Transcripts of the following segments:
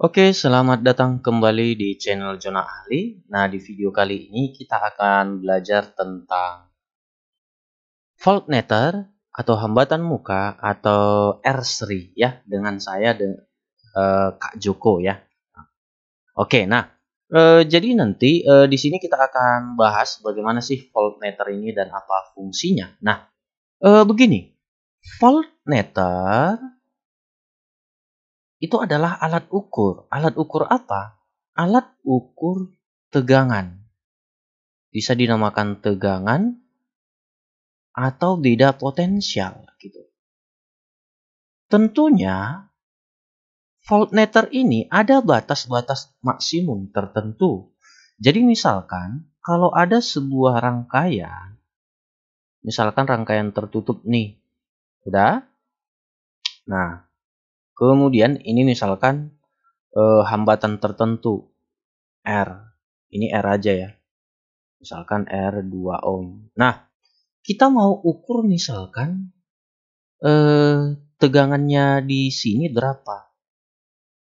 Oke, selamat datang kembali di channel Jona Ahli. Nah, di video kali ini kita akan belajar tentang voltmeter atau hambatan muka atau R3 ya dengan saya dan uh, eh, Kak Joko ya. Oke, nah Uh, jadi nanti uh, di sini kita akan bahas bagaimana sih voltmeter ini dan apa fungsinya. Nah, uh, begini, voltmeter itu adalah alat ukur. Alat ukur apa? Alat ukur tegangan. Bisa dinamakan tegangan atau beda potensial gitu. Tentunya voltmeter ini ada batas-batas maksimum tertentu. Jadi misalkan kalau ada sebuah rangkaian, misalkan rangkaian tertutup nih, udah. Nah, kemudian ini misalkan eh, hambatan tertentu R, ini R aja ya, misalkan R 2 ohm. Nah, kita mau ukur misalkan eh, tegangannya di sini berapa?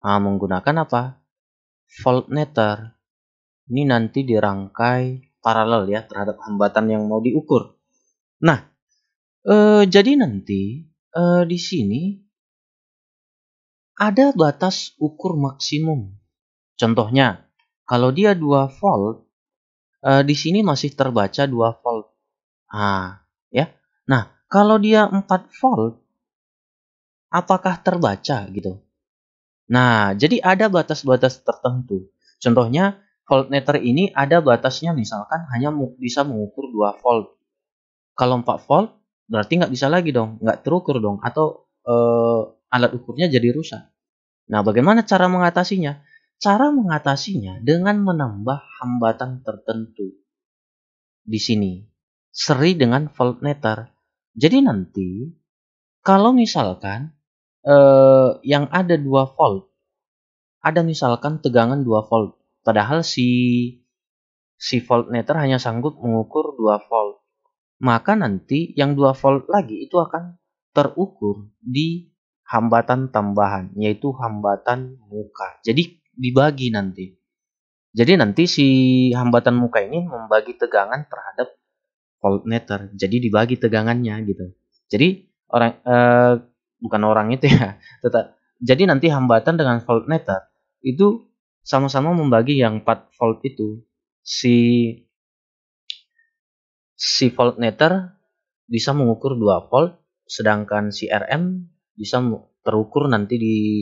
nah, menggunakan apa voltmeter ini nanti dirangkai paralel ya terhadap hambatan yang mau diukur nah eh, jadi nanti eh, di sini ada batas ukur maksimum contohnya kalau dia dua volt eh, di sini masih terbaca dua volt ah ya nah kalau dia 4 volt apakah terbaca gitu Nah, jadi ada batas-batas tertentu. Contohnya, voltmeter ini ada batasnya misalkan hanya bisa mengukur 2 volt. Kalau 4 volt, berarti nggak bisa lagi dong, nggak terukur dong, atau eh, alat ukurnya jadi rusak. Nah, bagaimana cara mengatasinya? Cara mengatasinya dengan menambah hambatan tertentu di sini, seri dengan voltmeter. Jadi nanti, kalau misalkan eh, yang ada 2 volt. Ada misalkan tegangan 2 volt. Padahal si si voltmeter hanya sanggup mengukur 2 volt. Maka nanti yang 2 volt lagi itu akan terukur di hambatan tambahan, yaitu hambatan muka. Jadi dibagi nanti. Jadi nanti si hambatan muka ini membagi tegangan terhadap voltmeter. Jadi dibagi tegangannya gitu. Jadi orang eh, bukan orang itu ya tetap jadi nanti hambatan dengan voltmeter itu sama-sama membagi yang 4 volt itu si si voltmeter bisa mengukur 2 volt sedangkan si RM bisa terukur nanti di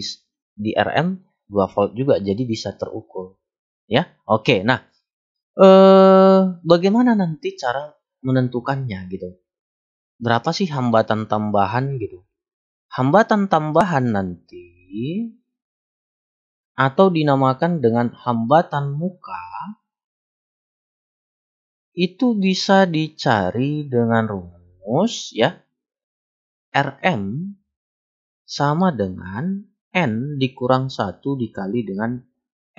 di RM 2 volt juga jadi bisa terukur ya oke okay, nah eh bagaimana nanti cara menentukannya gitu berapa sih hambatan tambahan gitu Hambatan tambahan nanti atau dinamakan dengan hambatan muka itu bisa dicari dengan rumus ya RM sama dengan N dikurang 1 dikali dengan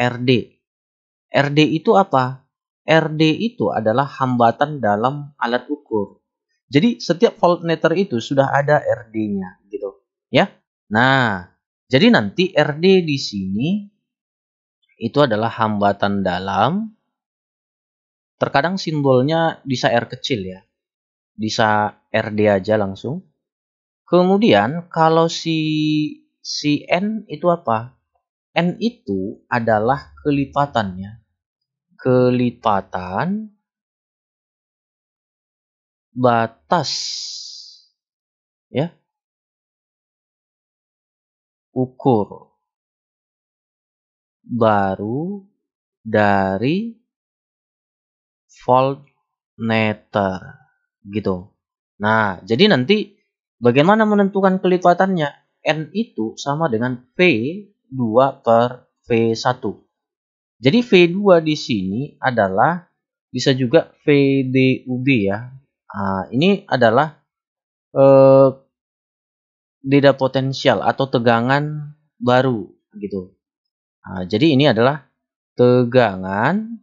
RD. RD itu apa? RD itu adalah hambatan dalam alat ukur. Jadi setiap voltmeter itu sudah ada RD-nya gitu. Ya. Nah, jadi nanti RD di sini itu adalah hambatan dalam. Terkadang simbolnya bisa R kecil ya. Bisa RD aja langsung. Kemudian kalau si si N itu apa? N itu adalah kelipatannya. Kelipatan batas ya ukur baru dari voltmeter gitu. Nah, jadi nanti bagaimana menentukan kelipatannya? N itu sama dengan V2 per V1. Jadi V2 di sini adalah bisa juga Vdub ya. Nah, ini adalah eh, beda potensial atau tegangan baru gitu. Nah, jadi ini adalah tegangan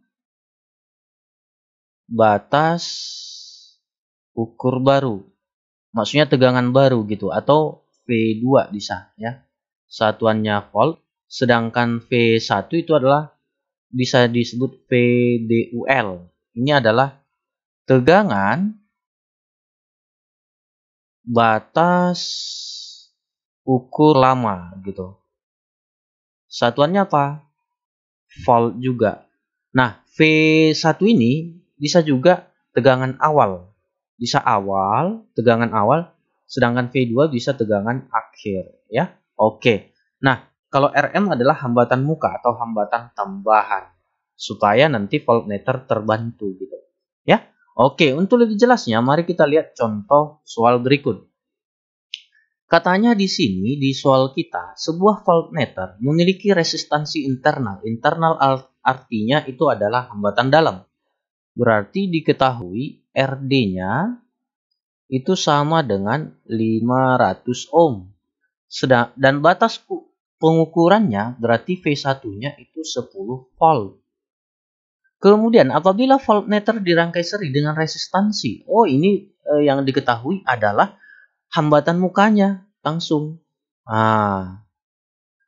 batas ukur baru. Maksudnya tegangan baru gitu atau V2 bisa ya. Satuannya volt sedangkan V1 itu adalah bisa disebut VDUL. Ini adalah tegangan batas ukur lama gitu. Satuannya apa? Volt juga. Nah, V1 ini bisa juga tegangan awal. Bisa awal, tegangan awal, sedangkan V2 bisa tegangan akhir, ya. Oke. Nah, kalau RM adalah hambatan muka atau hambatan tambahan supaya nanti voltmeter terbantu gitu. Ya. Oke, untuk lebih jelasnya mari kita lihat contoh soal berikut. Katanya di sini di soal kita sebuah voltmeter memiliki resistansi internal. Internal artinya itu adalah hambatan dalam. Berarti diketahui RD-nya itu sama dengan 500 ohm. Sedang, dan batas pengukurannya berarti V1-nya itu 10 volt. Kemudian apabila voltmeter dirangkai seri dengan resistansi, oh ini eh, yang diketahui adalah hambatan mukanya langsung. Ah.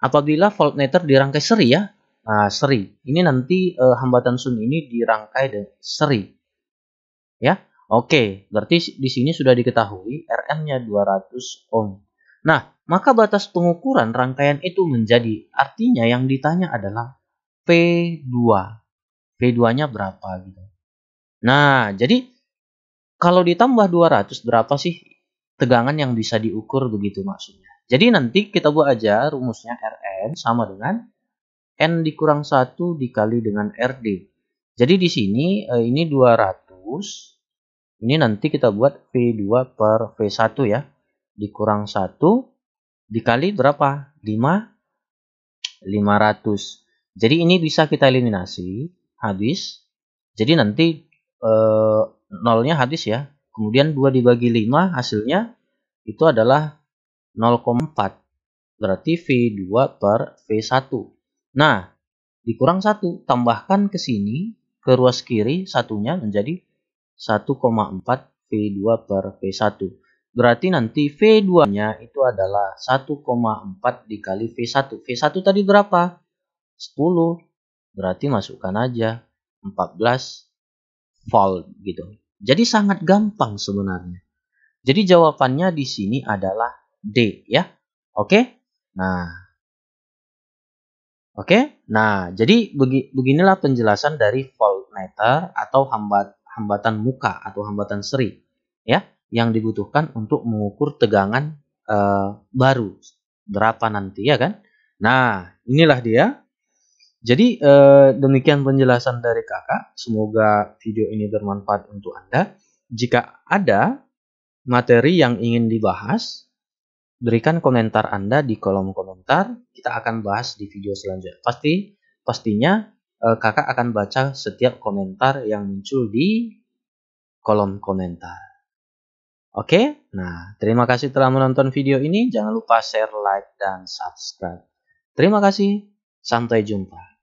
Apabila voltmeter dirangkai seri ya. ah, seri. Ini nanti eh, hambatan sun ini dirangkai dari seri. Ya. Oke, berarti di sini sudah diketahui Rn-nya 200 ohm. Nah, maka batas pengukuran rangkaian itu menjadi artinya yang ditanya adalah P2. P2-nya berapa gitu. Nah, jadi kalau ditambah 200 berapa sih tegangan yang bisa diukur begitu maksudnya. Jadi nanti kita buat aja rumusnya Rn sama dengan N dikurang 1 dikali dengan Rd. Jadi di sini eh, ini 200, ini nanti kita buat V2 per V1 ya. Dikurang 1 dikali berapa? 5, 500. Jadi ini bisa kita eliminasi, habis. Jadi nanti eh, nolnya habis ya, Kemudian 2 dibagi 5 hasilnya itu adalah 0,4. Berarti V2 per V1. Nah, dikurang 1. Tambahkan ke sini ke ruas kiri satunya menjadi 1,4 V2 per V1. Berarti nanti V2-nya itu adalah 1,4 dikali V1. V1 tadi berapa? 10. Berarti masukkan aja 14 volt gitu. Jadi sangat gampang sebenarnya. Jadi jawabannya di sini adalah D ya. Oke? Nah. Oke? Nah, jadi beginilah penjelasan dari voltmeter atau hambat hambatan muka atau hambatan seri ya yang dibutuhkan untuk mengukur tegangan uh, baru berapa nanti ya kan. Nah, inilah dia jadi eh, demikian penjelasan dari kakak. Semoga video ini bermanfaat untuk Anda. Jika ada materi yang ingin dibahas, berikan komentar Anda di kolom komentar. Kita akan bahas di video selanjutnya. Pasti pastinya eh, kakak akan baca setiap komentar yang muncul di kolom komentar. Oke, nah terima kasih telah menonton video ini. Jangan lupa share, like, dan subscribe. Terima kasih. Sampai jumpa.